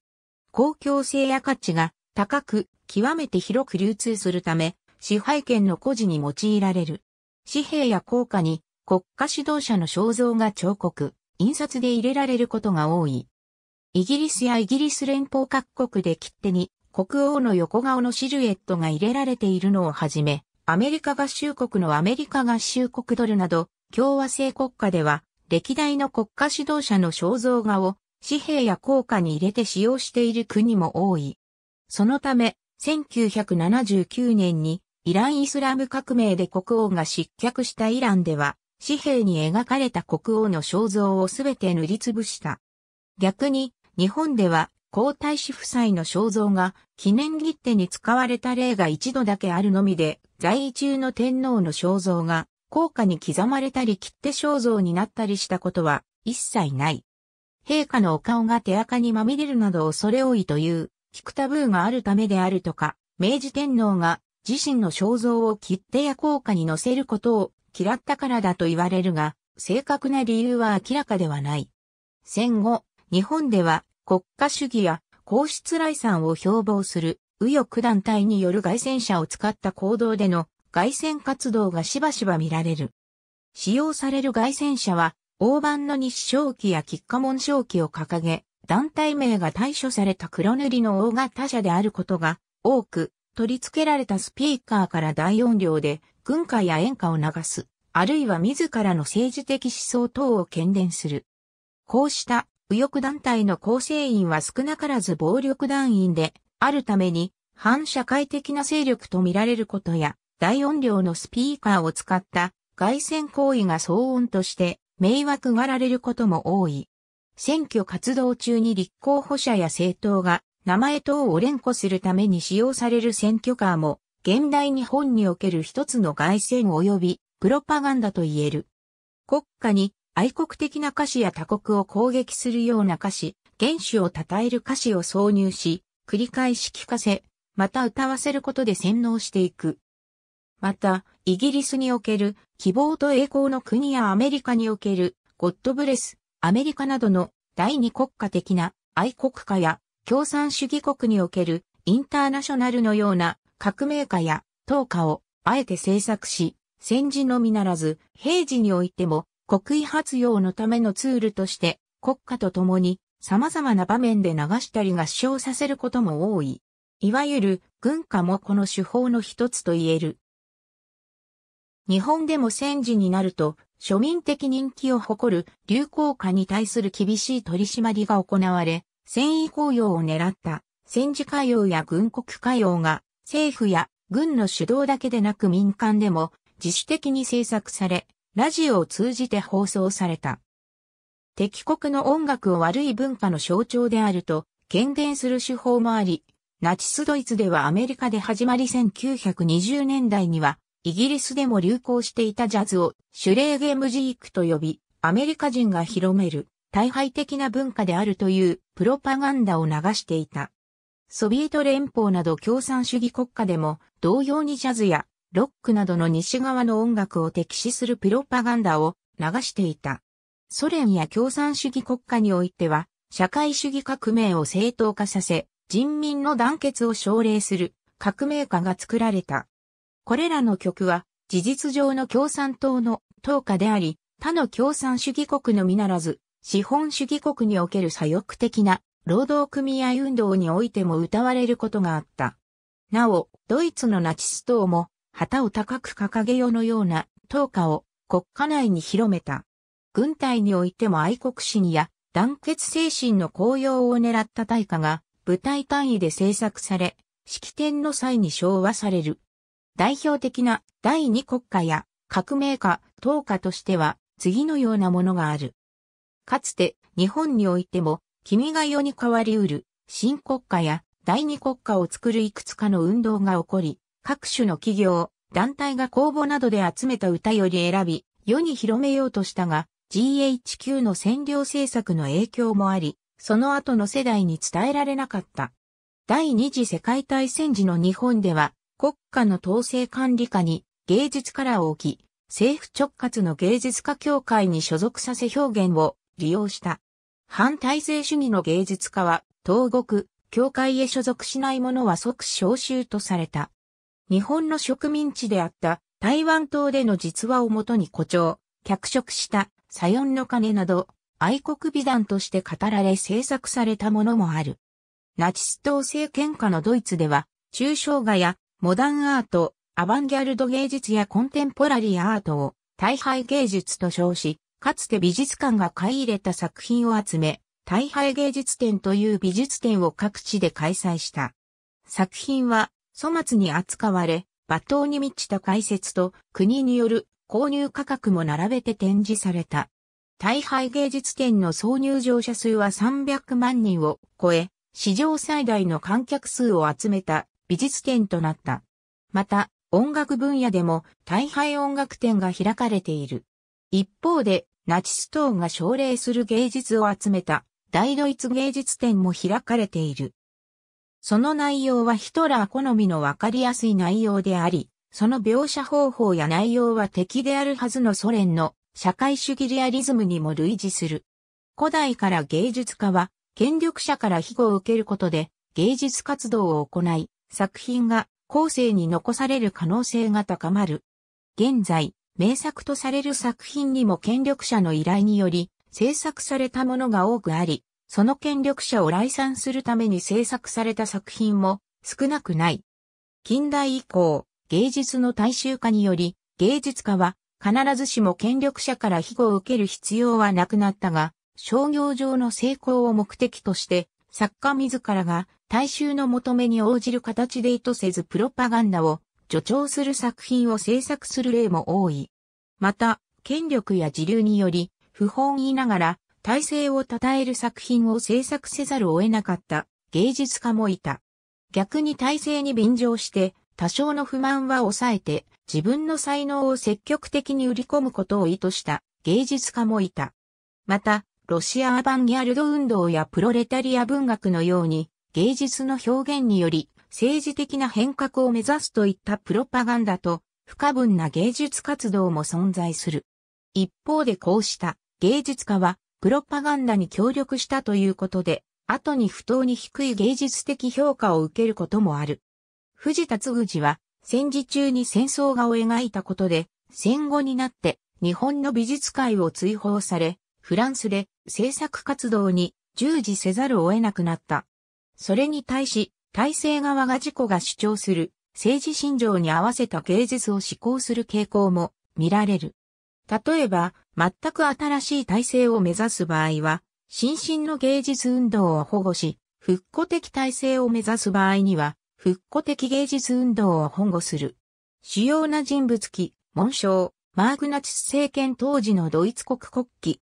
公共性や価値が高く、極めて広く流通するため、支配権の孤児に用いられる。紙幣や硬貨に国家指導者の肖像が彫刻、印刷で入れられることが多い。イギリスやイギリス連邦各国で切手に国王の横顔のシルエットが入れられているのをはじめ、アメリカ合衆国のアメリカ合衆国ドルなど、共和制国家では、歴代の国家指導者の肖像画を紙幣や硬貨に入れて使用している国も多い。そのため、1979年にイラン・イスラム革命で国王が失脚したイランでは、紙幣に描かれた国王の肖像をすべて塗りつぶした。逆に、日本では皇太子夫妻の肖像が記念切手に使われた例が一度だけあるのみで、在位中の天皇の肖像が、高価に刻まれたり切手肖像になったりしたことは一切ない。陛下のお顔が手垢にまみれるなど恐れ多いという、聞くタブーがあるためであるとか、明治天皇が自身の肖像を切手や硬貨に載せることを嫌ったからだと言われるが、正確な理由は明らかではない。戦後、日本では国家主義や皇室来産を標榜する右翼団体による外戦車を使った行動での外戦活動がしばしば見られる。使用される外戦車は、大判の日照旗や喫下門照旗を掲げ、団体名が対処された黒塗りの大型車であることが多く、取り付けられたスピーカーから大音量で軍歌や演歌を流す、あるいは自らの政治的思想等を喧伝する。こうした右翼団体の構成員は少なからず暴力団員で、あるために、反社会的な勢力と見られることや、大音量のスピーカーを使った外線行為が騒音として迷惑がられることも多い。選挙活動中に立候補者や政党が名前等を連呼するために使用される選挙カーも、現代日本における一つの外線及びプロパガンダと言える。国家に愛国的な歌詞や他国を攻撃するような歌詞、原種を称える歌詞を挿入し、繰り返し聞かせ、また歌わせることで洗脳していく。また、イギリスにおける希望と栄光の国やアメリカにおけるゴッドブレス、アメリカなどの第二国家的な愛国家や共産主義国におけるインターナショナルのような革命家や党家をあえて制作し、戦時のみならず平時においても国威発揚のためのツールとして国家と共に様々な場面で流したり合唱させることも多い。いわゆる軍歌もこの手法の一つと言える。日本でも戦時になると庶民的人気を誇る流行歌に対する厳しい取り締まりが行われ、戦意高揚を狙った戦時歌謡や軍国歌謡が政府や軍の主導だけでなく民間でも自主的に制作され、ラジオを通じて放送された。敵国の音楽を悪い文化の象徴であると、権限する手法もあり、ナチスドイツではアメリカで始まり1920年代には、イギリスでも流行していたジャズをシュレーゲムジークと呼び、アメリカ人が広める大敗的な文化であるというプロパガンダを流していた。ソビエト連邦など共産主義国家でも同様にジャズやロックなどの西側の音楽を敵視するプロパガンダを流していた。ソ連や共産主義国家においては、社会主義革命を正当化させ、人民の団結を奨励する革命家が作られた。これらの曲は、事実上の共産党の党歌であり、他の共産主義国のみならず、資本主義国における左翼的な労働組合運動においても歌われることがあった。なお、ドイツのナチス党も旗を高く掲げよのような党歌を国家内に広めた。軍隊においても愛国心や団結精神の高揚を狙った大化が舞台単位で制作され、式典の際に昭和される。代表的な第二国家や革命家、党家としては次のようなものがある。かつて日本においても君が世に変わりうる新国家や第二国家を作るいくつかの運動が起こり、各種の企業、団体が公募などで集めた歌より選び、世に広めようとしたが、GHQ の占領政策の影響もあり、その後の世代に伝えられなかった。第二次世界大戦時の日本では、国家の統制管理下に芸術カラーを置き、政府直轄の芸術家協会に所属させ表現を利用した。反体制主義の芸術家は、東国、協会へ所属しない者は即召集とされた。日本の植民地であった台湾島での実話をもとに誇張、脚色したサヨンの鐘など、愛国美談として語られ制作されたものもある。ナチス党政権下のドイツでは、抽象画やモダンアート、アバンギャルド芸術やコンテンポラリーアートを大敗芸術と称し、かつて美術館が買い入れた作品を集め、大敗芸術展という美術展を各地で開催した。作品は粗末に扱われ、罵倒に満ちた解説と国による購入価格も並べて展示された。大敗芸術展の挿入乗者数は300万人を超え、史上最大の観客数を集めた美術展となった。また、音楽分野でも大敗音楽展が開かれている。一方で、ナチス党が奨励する芸術を集めた大ドイツ芸術展も開かれている。その内容はヒトラー好みのわかりやすい内容であり、その描写方法や内容は敵であるはずのソ連の社会主義リアリズムにも類似する。古代から芸術家は、権力者から庇護を受けることで、芸術活動を行い、作品が後世に残される可能性が高まる。現在、名作とされる作品にも権力者の依頼により、制作されたものが多くあり、その権力者を来賛するために制作された作品も少なくない。近代以降、芸術の大衆化により、芸術家は必ずしも権力者から庇護を受ける必要はなくなったが、商業上の成功を目的として、作家自らが大衆の求めに応じる形で意図せずプロパガンダを助長する作品を制作する例も多い。また、権力や自流により、不本意ながら体制を称える作品を制作せざるを得なかった芸術家もいた。逆に体制に便乗して多少の不満は抑えて、自分の才能を積極的に売り込むことを意図した芸術家もいた。また、ロシアアバンギャルド運動やプロレタリア文学のように、芸術の表現により、政治的な変革を目指すといったプロパガンダと、不可分な芸術活動も存在する。一方でこうした芸術家は、プロパガンダに協力したということで、後に不当に低い芸術的評価を受けることもある。藤田嗣治は戦時中に戦争画を描いたことで、戦後になって日本の美術界を追放され、フランスで制作活動に従事せざるを得なくなった。それに対し、体制側が自己が主張する政治信条に合わせた芸術を施行する傾向も見られる。例えば、全く新しい体制を目指す場合は、新進の芸術運動を保護し、復古的体制を目指す場合には、復古的芸術運動を保護する。主要な人物記、紋章、マーグナチス政権当時のドイツ国国旗、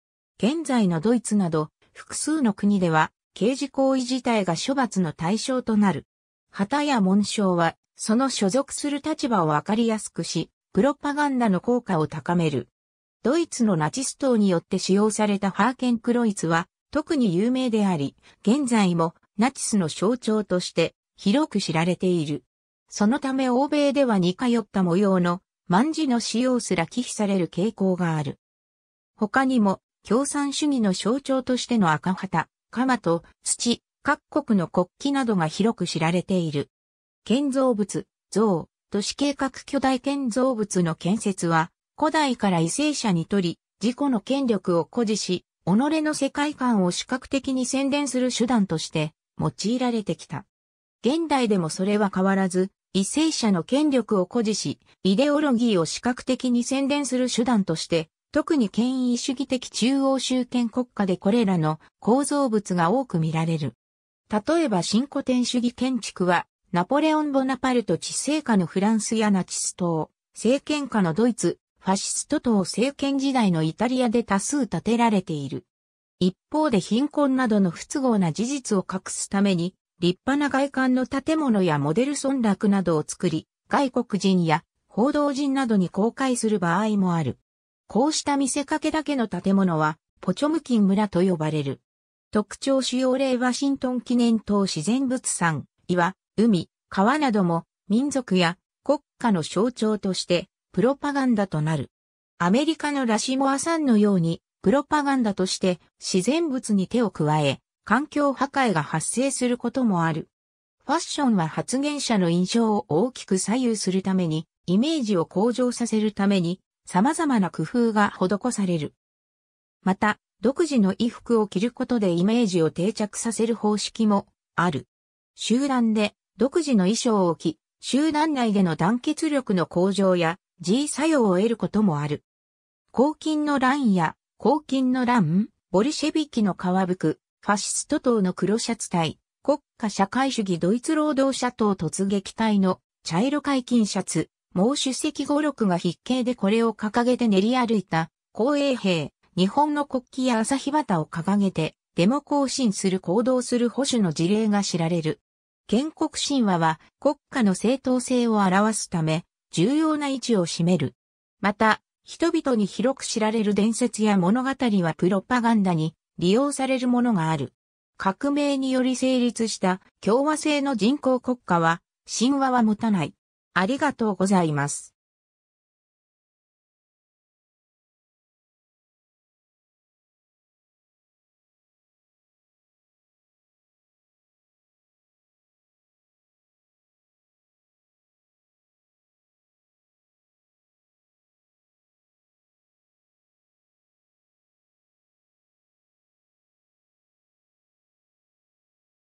現在のドイツなど、複数の国では、刑事行為自体が処罰の対象となる。旗や紋章は、その所属する立場をわかりやすくし、プロパガンダの効果を高める。ドイツのナチス党によって使用されたハーケンクロイツは、特に有名であり、現在もナチスの象徴として広く知られている。そのため欧米では似通った模様の万字の使用すら忌避される傾向がある。他にも共産主義の象徴としての赤旗、鎌と土、各国の国旗などが広く知られている。建造物、像、都市計画巨大建造物の建設は、古代から為政者にとり、自己の権力を誇示し、己の世界観を視覚的に宣伝する手段として用いられてきた。現代でもそれは変わらず、為政者の権力を誇示し、イデオロギーを視覚的に宣伝する手段として、特に権威主義的中央集権国家でこれらの構造物が多く見られる。例えば新古典主義建築は、ナポレオン・ボナパルト治政下のフランスやナチス党、政権下のドイツ、ファシスト党政権時代のイタリアで多数建てられている。一方で貧困などの不都合な事実を隠すために、立派な外観の建物やモデル村落などを作り、外国人や報道陣などに公開する場合もある。こうした見せかけだけの建物は、ポチョムキン村と呼ばれる。特徴主要例ワシントン記念塔自然物産、岩、海、川なども民族や国家の象徴としてプロパガンダとなる。アメリカのラシモアさんのようにプロパガンダとして自然物に手を加え、環境破壊が発生することもある。ファッションは発言者の印象を大きく左右するために、イメージを向上させるために、様々な工夫が施される。また、独自の衣服を着ることでイメージを定着させる方式もある。集団で独自の衣装を着、集団内での団結力の向上や G 作用を得ることもある。抗菌の乱や抗菌の乱、ボリシェビキの皮袋。ファシスト党の黒シャツ隊、国家社会主義ドイツ労働者党突撃隊の茶色解禁シャツ、毛主席語録が筆形でこれを掲げて練り歩いた、公衛兵、日本の国旗や朝日旗を掲げて、デモ行進する行動する保守の事例が知られる。建国神話は国家の正当性を表すため、重要な位置を占める。また、人々に広く知られる伝説や物語はプロパガンダに利用されるものがある。革命により成立した共和制の人工国家は神話は持たない。ありがとうございます。